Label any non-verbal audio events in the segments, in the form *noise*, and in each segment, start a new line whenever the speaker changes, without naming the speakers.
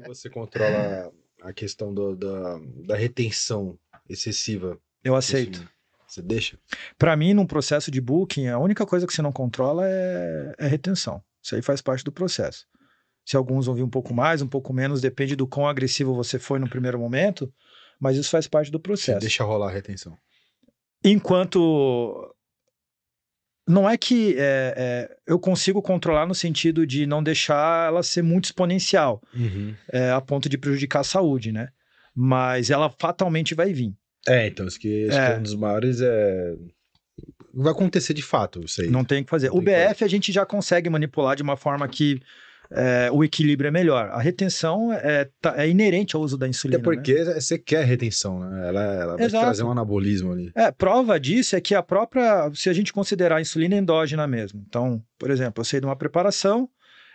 que você controla a questão do, da, da retenção excessiva? Eu aceito. Você deixa?
Para mim, num processo de booking, a única coisa que você não controla é, é retenção. Isso aí faz parte do processo. Se alguns vão vir um pouco mais, um pouco menos, depende do quão agressivo você foi no primeiro momento, mas isso faz parte do processo.
Você deixa rolar a retenção.
Enquanto não é que é, é, eu consigo controlar no sentido de não deixar ela ser muito exponencial, uhum. é, a ponto de prejudicar a saúde, né? Mas
ela fatalmente vai vir. É, então, isso que, isso que é é. um dos maiores é.
Vai acontecer de fato, isso aí. Não tem o que fazer. Não o BF que... a gente já consegue manipular de uma forma que é, o equilíbrio é melhor. A retenção é, tá, é inerente ao uso da insulina. Até né? porque né? você quer retenção, né? Ela, ela vai Exato. trazer um
anabolismo ali.
É, prova disso é que a própria. Se a gente considerar a insulina endógena mesmo. Então, por exemplo, eu saí de uma preparação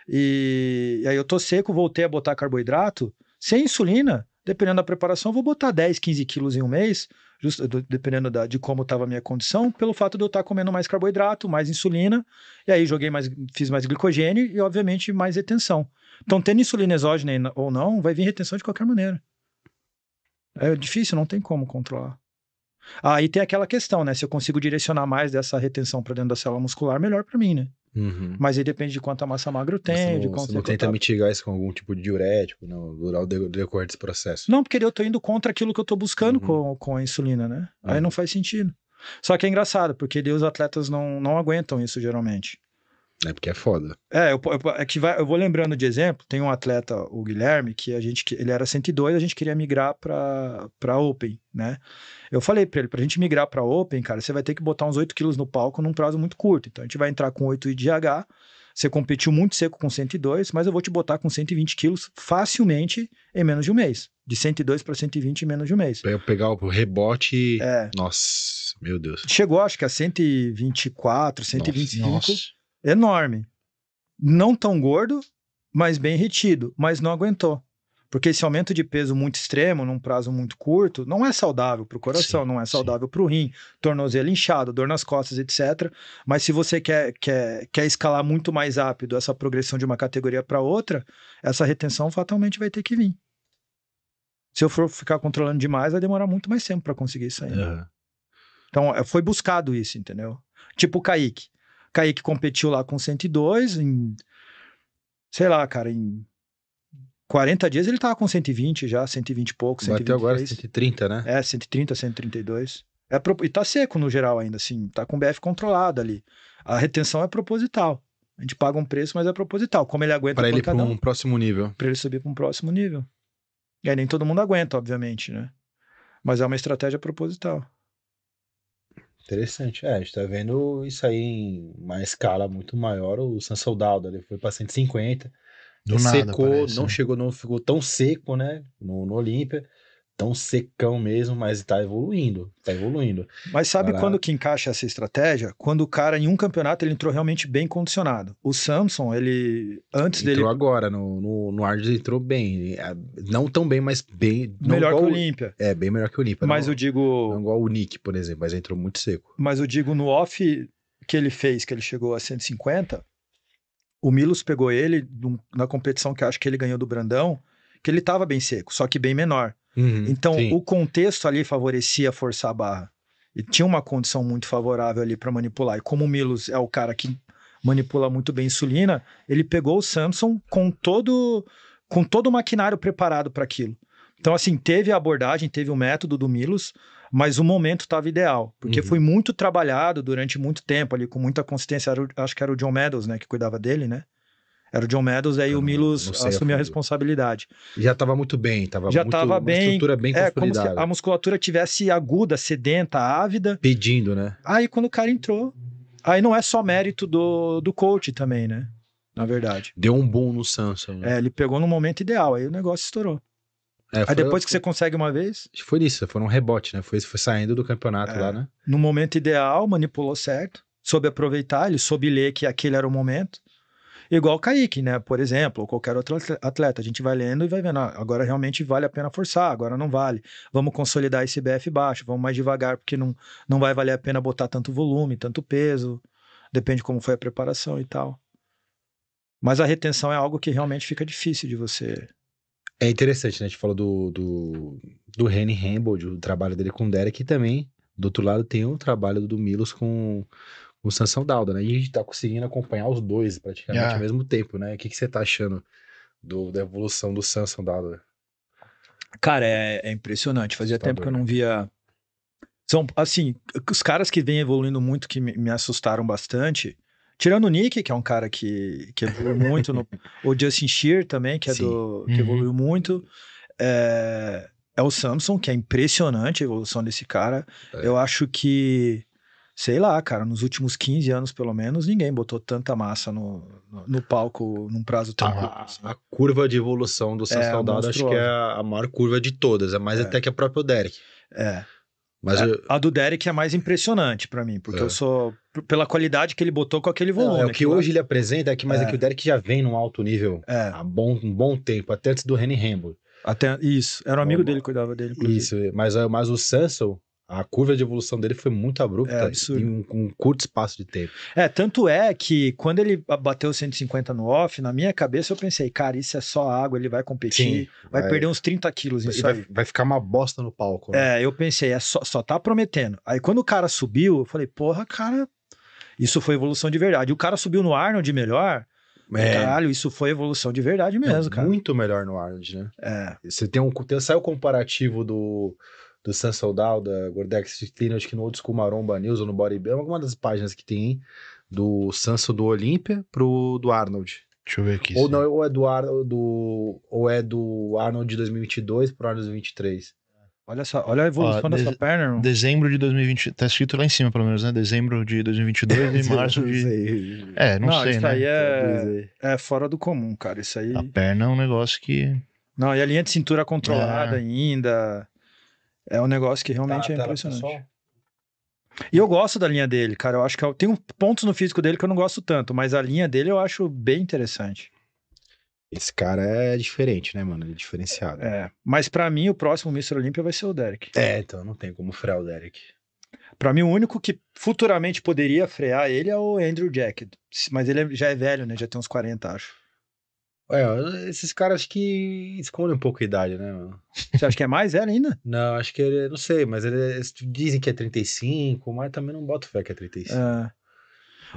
e, e aí eu tô seco, voltei a botar carboidrato. Sem insulina, dependendo da preparação, eu vou botar 10, 15 quilos em um mês, just, dependendo da, de como estava a minha condição, pelo fato de eu estar tá comendo mais carboidrato, mais insulina, e aí joguei mais, fiz mais glicogênio e, obviamente, mais retenção. Então, tendo insulina exógena ou não, vai vir retenção de qualquer maneira. É difícil, não tem como controlar. Aí ah, tem aquela questão, né? Se eu consigo direcionar mais dessa retenção para dentro da célula muscular, melhor para mim, né? Uhum. Mas aí depende de quanta massa magra eu tenho, não, de quanto... Você não tenta
mitigar isso com algum tipo de diurético, não, decorrer desse processo?
Não, porque eu tô indo contra aquilo que eu tô buscando uhum. com, com a insulina, né? Aí ah. não faz sentido. Só que é engraçado, porque os atletas não, não aguentam isso geralmente.
É porque é foda.
É, eu, eu, é que vai, eu vou lembrando de exemplo, tem um atleta, o Guilherme, que a gente ele era 102, a gente queria migrar para para Open, né? Eu falei para ele, pra gente migrar para Open, cara, você vai ter que botar uns 8 quilos no palco num prazo muito curto. Então a gente vai entrar com 8 DH. você competiu muito seco com 102, mas eu vou te botar com 120 quilos facilmente em menos de um mês. De 102 para 120 em menos de um mês. Pra eu pegar o rebote. É. Nossa, meu Deus. Chegou, acho que a 124, 125. nossa enorme. Não tão gordo, mas bem retido, mas não aguentou. Porque esse aumento de peso muito extremo, num prazo muito curto, não é saudável para o coração, sim, não é saudável para o rim, tornozelo inchado, dor nas costas, etc. Mas se você quer, quer, quer escalar muito mais rápido essa progressão de uma categoria para outra, essa retenção fatalmente vai ter que vir. Se eu for ficar controlando demais, vai demorar muito mais tempo para conseguir isso Uhum. Então, é, foi buscado isso, entendeu? Tipo o Kaique. Kaique competiu lá com 102, em, sei lá, cara, em 40 dias ele tava com 120 já, 120 e pouco, 120. Até agora 130, né? É, 130, 132. É, e tá seco no geral ainda, assim, tá com BF controlado ali. A retenção é proposital. A gente paga um preço, mas é proposital. Como ele aguenta para ele para um
próximo nível.
Para ele subir para um próximo nível. E aí nem todo mundo aguenta, obviamente,
né? Mas é uma estratégia proposital. Interessante, é, a gente tá vendo isso aí em uma escala muito maior, o Sansoldado ali foi para 150,
Do secou, parece, não né?
chegou, não ficou tão seco, né, no, no Olímpia, tão secão mesmo, mas tá evoluindo, tá evoluindo. Mas sabe quando que encaixa essa estratégia?
Quando o cara em um campeonato ele entrou realmente bem condicionado. O Samson, ele antes entrou dele
entrou agora no no, no entrou bem, é, não tão bem, mas bem melhor que o Olímpia. É, bem melhor que o Olímpia. Mas não, eu digo não igual o Nick, por exemplo, mas entrou muito seco. Mas eu digo no
off que ele fez, que ele chegou a 150, o Milos pegou ele na competição que acho que ele ganhou do Brandão que ele estava bem seco, só que bem menor. Uhum, então, sim. o contexto ali favorecia forçar a barra. E tinha uma condição muito favorável ali para manipular. E como o Milos é o cara que manipula muito bem insulina, ele pegou o Samson com todo com todo o maquinário preparado para aquilo. Então, assim, teve a abordagem, teve o método do Milos, mas o momento estava ideal, porque uhum. foi muito trabalhado durante muito tempo ali, com muita consistência. Era, acho que era o John Meadows, né, que cuidava dele, né? Era o John Meadows, aí o ah, Milos assumiu a responsabilidade.
Já estava muito bem,
tava já estava bem, estrutura bem é, Como se a musculatura tivesse aguda, sedenta, ávida. Pedindo, né? Aí quando o cara entrou, aí não é só mérito do, do coach também, né? Na verdade. Deu um boom no
Samsung. Né?
É, ele pegou no momento ideal, aí o negócio estourou. É, foi, aí depois que
você consegue uma vez. Foi isso, foi um rebote, né? Foi, foi saindo do campeonato é, lá, né?
No momento ideal, manipulou certo, soube aproveitar, ele soube ler que aquele era o momento. Igual o Kaique, né? Por exemplo, ou qualquer outro atleta. A gente vai lendo e vai vendo, ah, agora realmente vale a pena forçar, agora não vale. Vamos consolidar esse BF baixo, vamos mais devagar, porque não, não vai valer a pena botar tanto volume, tanto peso. Depende como foi a preparação e tal. Mas a retenção é algo que realmente fica difícil de você.
É interessante, né? A gente falou do, do, do Henry Hamble, o trabalho dele com o Derek, e também, do outro lado, tem o trabalho do Milos com o Sansão Dauda, né? E a gente tá conseguindo acompanhar os dois praticamente yeah. ao é. mesmo tempo, né? O que, que você tá achando do, da evolução do Sansão Dauda?
Cara, é, é impressionante. Fazia tempo doido. que eu né? não via. São, assim, os caras que vêm evoluindo muito, que me, me assustaram bastante. Tirando o Nick, que é um cara que, que evoluiu *laughs* muito, no, o Justin Shear também, que, é do, que uhum. evoluiu muito. É, é, o Samson, que é impressionante a evolução desse cara. É. Eu acho que sei lá, cara, nos últimos 15 anos, pelo menos, ninguém botou tanta massa no, no, no palco num prazo tão
curto. Assim. A curva de evolução do Sans é, acho que é a maior curva de todas, é mais é. até que a
própria Derek. É. Mas é, eu... A do Derek é mais impressionante para mim, porque é. eu sou. pela qualidade que ele botou com aquele volume. Não, é, o né, que hoje ele apresenta, é que, mas é, é. que o Derek
já vem num alto nível é. há bom, um bom tempo, até antes do Henry Rambo. Até, isso, era um amigo o... dele, cuidava dele. Isso, mas, mas o Sansel, a curva de evolução dele foi muito abrupta é, em um, um, curto espaço de tempo.
É, tanto é que quando ele bateu 150 no off, na minha cabeça eu pensei, cara, isso é só água, ele vai competir, Sim, vai, vai, perder uns 30 quilos nisso vai,
Vai ficar uma bosta no palco.
Né? É, eu pensei, é só, só tá prometendo. Aí quando o cara subiu, eu falei, porra, cara,
isso foi evolução de verdade. E o cara subiu no Arnold melhor, é. Caralho, isso foi evolução de verdade mesmo, é, cara. Muito melhor no Arnold, né? É. Você tem um. Tem, sai o comparativo do, do Soldal, da Gordex Clean, acho que no Old School Maromba News ou no Body é uma das páginas que tem, hein? Do Sanso do Olímpia pro do Arnold. Deixa eu ver aqui. Ou não, ou é do, Ar, do, ou é do Arnold de 2022 pro Arnold 2023. Olha só, olha a evolução Ó, da sua perna, irmão. Dezembro de 2020, tá escrito lá em cima, pelo menos, né? Dezembro de 2022 e *laughs* março de. É, não, não sei, isso né? aí é,
é fora do comum, cara. Isso aí. A
perna é um negócio que.
Não, e a linha de cintura controlada é. ainda. É um negócio que realmente é tá, é impressionante. E eu gosto da linha dele, cara. Eu acho que eu, tem um pontos no físico dele que eu não gosto tanto, mas a linha dele eu acho bem interessante.
Esse cara é diferente, né, mano? Ele é diferenciado. É.
Mas para mim, o próximo Mr. Olímpia vai ser o Derek. É, então não tem como frear o Derek.
Para mim, o único
que futuramente poderia frear ele é o Andrew Jack. Mas ele é, já é velho, né? Já tem uns 40, acho.
É, esses caras acho que escondem um pouco a idade, né? Mano? Você acha que é mais velho ainda? Não, acho que ele, não sei, mas eles dizem que é 35, mas também não boto fé que é 35. É.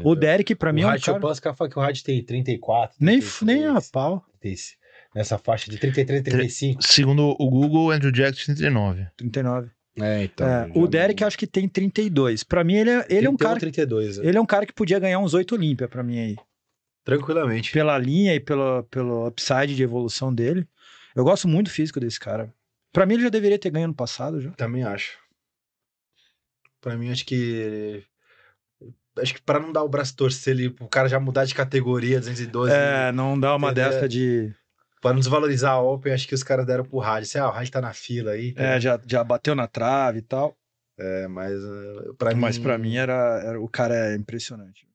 O Derek, pra o mim, o é um Rádio, cara... Eu posso falar que o Rádio tem 34. 33, nem, nem a pau. 36, nessa faixa de 33, 35. Segundo o Google, Andrew Jackson 39. 39. É, então. É,
o Derek não... acho que tem 32. Pra mim ele é, ele é um cara 32, é. ele é um cara que podia ganhar uns 8 Olímpia pra mim aí. Tranquilamente. Pela linha e pelo pelo upside de evolução dele. Eu gosto muito do físico desse cara. Para mim, ele já deveria ter ganho no
passado. Já. Também acho. Para mim, acho que. Acho que para não dar o braço torcer ali, o cara já mudar de categoria 212. É, não dar uma desta dessa de. Pra não desvalorizar a Open, acho que os caras deram pro rádio. Assim, ah, o rádio tá na fila aí. Tá... É, já,
já bateu na trave e tal. É, mas eh, para Mas pra mim era, era. O cara é impressionante.